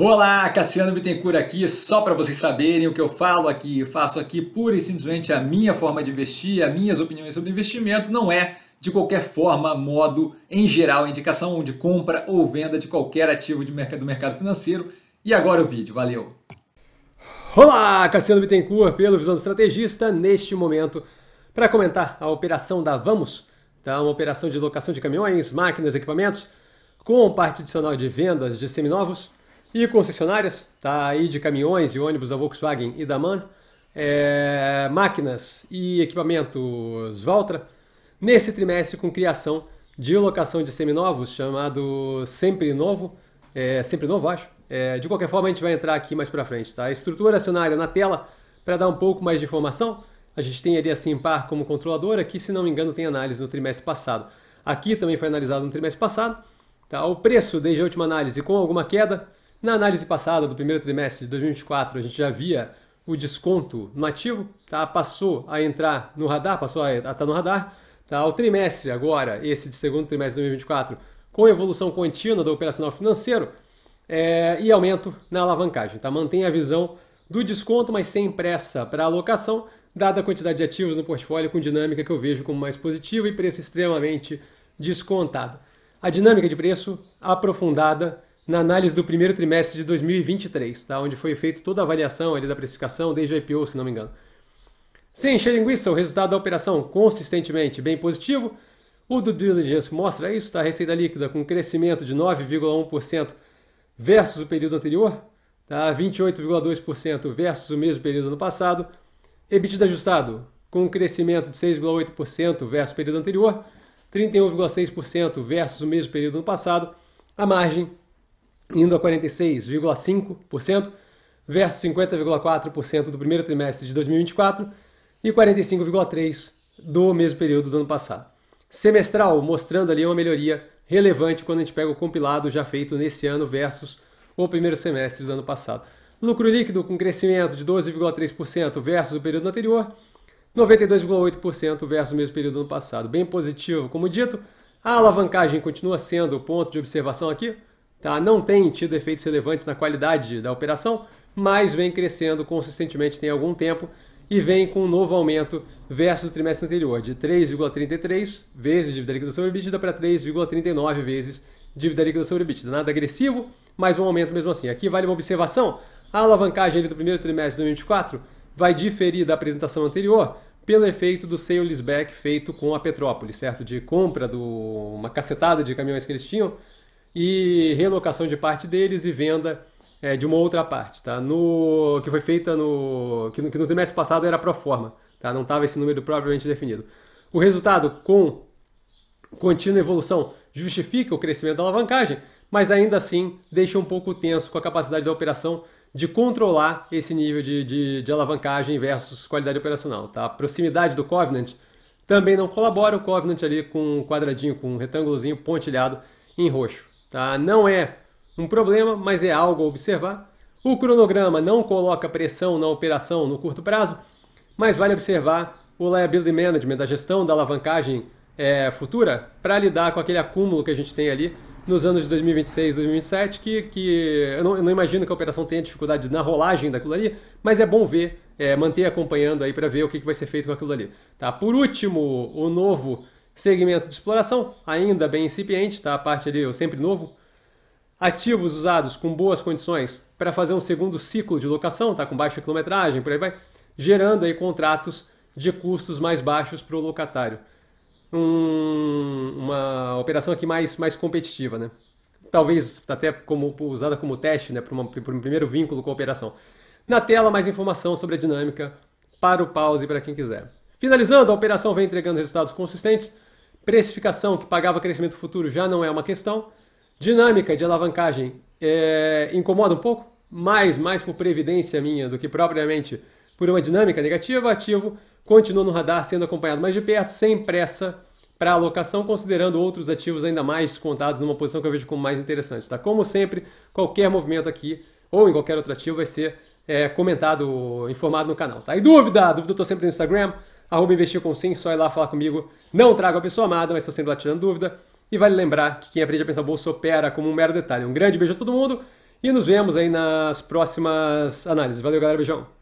Olá, Cassiano Bittencourt aqui, só para vocês saberem o que eu falo aqui, eu faço aqui pura e simplesmente a minha forma de investir, as minhas opiniões sobre investimento, não é de qualquer forma, modo, em geral, indicação de compra ou venda de qualquer ativo de mercado, do mercado financeiro. E agora o vídeo, valeu! Olá, Cassiano Bittencourt, pelo Visão do Estrategista, neste momento, para comentar a operação da Vamos, tá? uma operação de locação de caminhões, máquinas, equipamentos, com parte adicional de vendas de seminovos, e concessionárias, tá aí de caminhões e ônibus da Volkswagen e da MAN, é, máquinas e equipamentos Valtra, nesse trimestre com criação de locação de seminovos, chamado Sempre Novo, é, Sempre Novo, acho. É, de qualquer forma, a gente vai entrar aqui mais para frente, tá? A estrutura acionária na tela, para dar um pouco mais de informação, a gente tem ali a Simpar como controladora, que se não me engano tem análise no trimestre passado. Aqui também foi analisado no trimestre passado, tá? O preço, desde a última análise, com alguma queda, na análise passada do primeiro trimestre de 2024, a gente já via o desconto no ativo, tá? passou a entrar no radar, passou a estar no radar. Tá? O trimestre agora, esse de segundo trimestre de 2024, com evolução contínua do operacional financeiro é, e aumento na alavancagem. Tá? Mantém a visão do desconto, mas sem pressa para alocação, dada a quantidade de ativos no portfólio com dinâmica que eu vejo como mais positiva e preço extremamente descontado. A dinâmica de preço aprofundada na análise do primeiro trimestre de 2023, tá? onde foi feita toda a avaliação ali da precificação, desde o IPO, se não me engano. Sem encher linguiça, o resultado da operação consistentemente bem positivo. O do Diligence mostra isso, tá? A receita líquida com crescimento de 9,1% versus o período anterior, tá? 28,2% versus o mesmo período ano passado. EBITDA ajustado com crescimento de 6,8% versus o período anterior, 31,6% versus o mesmo período ano passado. A margem indo a 46,5% versus 50,4% do primeiro trimestre de 2024 e 45,3% do mesmo período do ano passado. Semestral, mostrando ali uma melhoria relevante quando a gente pega o compilado já feito nesse ano versus o primeiro semestre do ano passado. Lucro líquido com crescimento de 12,3% versus o período anterior, 92,8% versus o mesmo período do ano passado. Bem positivo, como dito. A alavancagem continua sendo o ponto de observação aqui, tá? não tem tido efeitos relevantes na qualidade da operação, mas vem crescendo consistentemente tem algum tempo e vem com um novo aumento versus o trimestre anterior, de 3,33 vezes dívida líquida sobre EBITDA para 3,39 vezes dívida líquida sobre EBITDA. Nada agressivo, mas um aumento mesmo assim. Aqui vale uma observação, a alavancagem do primeiro trimestre de 2024 vai diferir da apresentação anterior pelo efeito do sale lisback feito com a Petrópolis, certo? De compra de uma cacetada de caminhões que eles tinham e relocação de parte deles e venda é, de uma outra parte, tá? No que foi feita no que, no que no trimestre passado era pro forma, tá? Não estava esse número propriamente definido. O resultado com contínua evolução justifica o crescimento da alavancagem, mas ainda assim deixa um pouco tenso com a capacidade da operação de controlar esse nível de, de, de alavancagem versus qualidade operacional. Tá? A proximidade do Covenant também não colabora, o Covenant ali com um quadradinho, com um retângulozinho pontilhado em roxo. Tá? Não é um problema, mas é algo a observar. O cronograma não coloca pressão na operação no curto prazo, mas vale observar o liability management, a gestão da alavancagem é, futura, para lidar com aquele acúmulo que a gente tem ali nos anos de 2026, 2027, que, que eu, não, eu não imagino que a operação tenha dificuldade na rolagem daquilo ali, mas é bom ver, é, manter acompanhando aí para ver o que, que vai ser feito com aquilo ali. Tá? Por último, o novo Segmento de exploração, ainda bem incipiente, tá? A parte ali, eu sempre novo. Ativos usados com boas condições para fazer um segundo ciclo de locação, tá? Com baixa quilometragem, por aí vai. Gerando aí contratos de custos mais baixos para o locatário. Um, uma operação aqui mais, mais competitiva, né? Talvez até como, usada como teste, né? Para um primeiro vínculo com a operação. Na tela, mais informação sobre a dinâmica para o pause para quem quiser. Finalizando, a operação vem entregando resultados consistentes, Precificação, que pagava crescimento futuro, já não é uma questão. Dinâmica de alavancagem é, incomoda um pouco, mais, mais por previdência minha do que propriamente por uma dinâmica negativa. Ativo continua no radar, sendo acompanhado mais de perto, sem pressa para alocação, considerando outros ativos ainda mais descontados numa posição que eu vejo como mais interessante. Tá? Como sempre, qualquer movimento aqui ou em qualquer outro ativo vai ser é, comentado, informado no canal. Tá? E dúvida? Dúvida eu estou sempre no Instagram, arroba investir com sim, só ir lá falar comigo. Não trago a pessoa amada, mas estou sempre lá tirando dúvida. E vale lembrar que quem aprende a pensar bolsa opera como um mero detalhe. Um grande beijo a todo mundo e nos vemos aí nas próximas análises. Valeu, galera. Beijão.